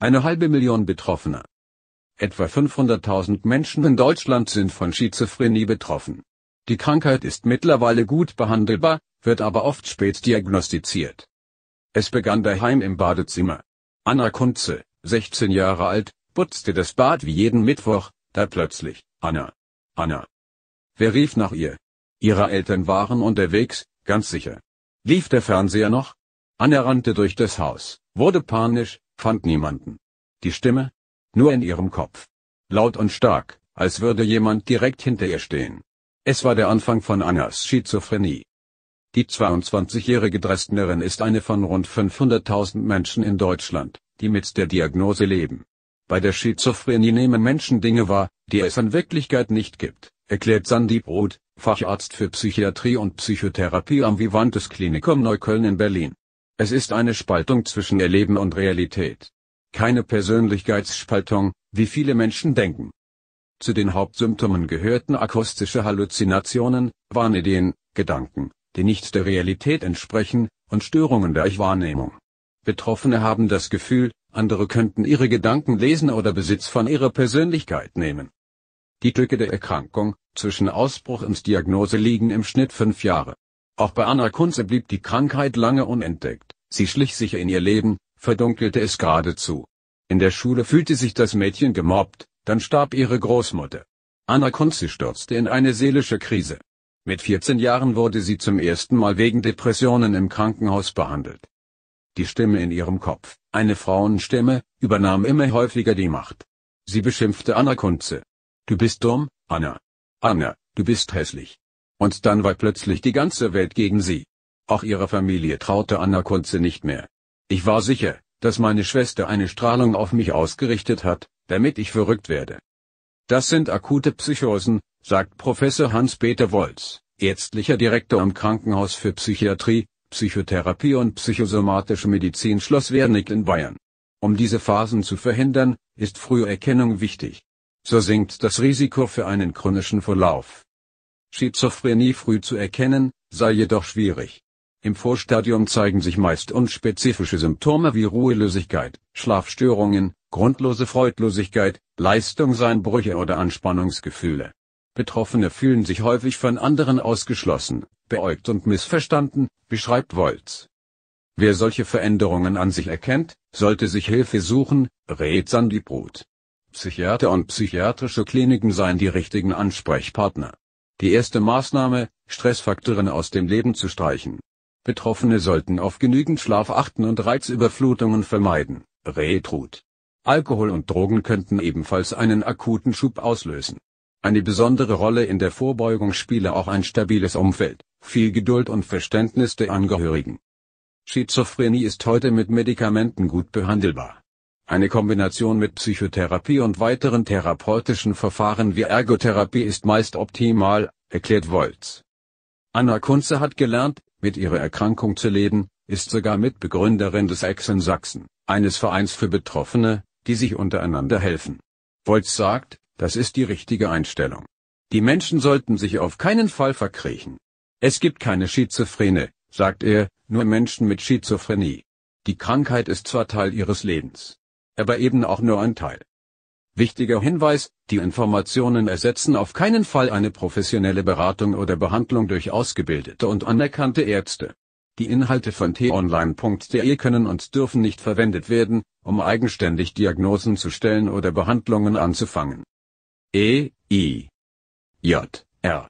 Eine halbe Million Betroffener. Etwa 500.000 Menschen in Deutschland sind von Schizophrenie betroffen. Die Krankheit ist mittlerweile gut behandelbar, wird aber oft spät diagnostiziert. Es begann daheim im Badezimmer. Anna Kunze, 16 Jahre alt, putzte das Bad wie jeden Mittwoch, da plötzlich, Anna. Anna. Wer rief nach ihr? Ihre Eltern waren unterwegs, ganz sicher. Lief der Fernseher noch? Anna rannte durch das Haus, wurde panisch, fand niemanden. Die Stimme? Nur in ihrem Kopf. Laut und stark, als würde jemand direkt hinter ihr stehen. Es war der Anfang von Annas Schizophrenie. Die 22-jährige Dresdnerin ist eine von rund 500.000 Menschen in Deutschland, die mit der Diagnose leben. Bei der Schizophrenie nehmen Menschen Dinge wahr, die es in Wirklichkeit nicht gibt, erklärt Sandeep Roth, Facharzt für Psychiatrie und Psychotherapie am Vivantes Klinikum Neukölln in Berlin. Es ist eine Spaltung zwischen Erleben und Realität. Keine Persönlichkeitsspaltung, wie viele Menschen denken. Zu den Hauptsymptomen gehörten akustische Halluzinationen, Wahnideen, Gedanken, die nicht der Realität entsprechen, und Störungen der Ich-Wahrnehmung. Betroffene haben das Gefühl, andere könnten ihre Gedanken lesen oder Besitz von ihrer Persönlichkeit nehmen. Die Tücke der Erkrankung zwischen Ausbruch und Diagnose liegen im Schnitt fünf Jahre. Auch bei Anna Kunze blieb die Krankheit lange unentdeckt. Sie schlich sich in ihr Leben, verdunkelte es geradezu. In der Schule fühlte sich das Mädchen gemobbt, dann starb ihre Großmutter. Anna Kunze stürzte in eine seelische Krise. Mit 14 Jahren wurde sie zum ersten Mal wegen Depressionen im Krankenhaus behandelt. Die Stimme in ihrem Kopf, eine Frauenstimme, übernahm immer häufiger die Macht. Sie beschimpfte Anna Kunze. Du bist dumm, Anna. Anna, du bist hässlich. Und dann war plötzlich die ganze Welt gegen sie. Auch ihre Familie traute Anna Kunze nicht mehr. Ich war sicher, dass meine Schwester eine Strahlung auf mich ausgerichtet hat, damit ich verrückt werde. Das sind akute Psychosen, sagt Professor Hans-Peter Wolz, ärztlicher Direktor am Krankenhaus für Psychiatrie, Psychotherapie und psychosomatische Medizin Schloss Wernick in Bayern. Um diese Phasen zu verhindern, ist Früherkennung wichtig. So sinkt das Risiko für einen chronischen Verlauf. Schizophrenie früh zu erkennen, sei jedoch schwierig. Im Vorstadium zeigen sich meist unspezifische Symptome wie Ruhelosigkeit, Schlafstörungen, grundlose Freudlosigkeit, Leistungseinbrüche oder Anspannungsgefühle. Betroffene fühlen sich häufig von anderen ausgeschlossen, beäugt und missverstanden, beschreibt Wolz. Wer solche Veränderungen an sich erkennt, sollte sich Hilfe suchen, rät Sandy Brut. Psychiater und psychiatrische Kliniken seien die richtigen Ansprechpartner. Die erste Maßnahme, Stressfaktoren aus dem Leben zu streichen. Betroffene sollten auf genügend Schlaf achten und Reizüberflutungen vermeiden. Retrud. Alkohol und Drogen könnten ebenfalls einen akuten Schub auslösen. Eine besondere Rolle in der Vorbeugung spiele auch ein stabiles Umfeld, viel Geduld und Verständnis der Angehörigen. Schizophrenie ist heute mit Medikamenten gut behandelbar. Eine Kombination mit Psychotherapie und weiteren therapeutischen Verfahren wie Ergotherapie ist meist optimal, erklärt Wolz. Anna Kunze hat gelernt, mit ihrer Erkrankung zu leben, ist sogar Mitbegründerin des Exen Sachsen, eines Vereins für Betroffene, die sich untereinander helfen. Volz sagt, das ist die richtige Einstellung. Die Menschen sollten sich auf keinen Fall verkriechen. Es gibt keine Schizophrene, sagt er, nur Menschen mit Schizophrenie. Die Krankheit ist zwar Teil ihres Lebens, aber eben auch nur ein Teil. Wichtiger Hinweis, die Informationen ersetzen auf keinen Fall eine professionelle Beratung oder Behandlung durch ausgebildete und anerkannte Ärzte. Die Inhalte von t-online.de können und dürfen nicht verwendet werden, um eigenständig Diagnosen zu stellen oder Behandlungen anzufangen. E, I, J, R.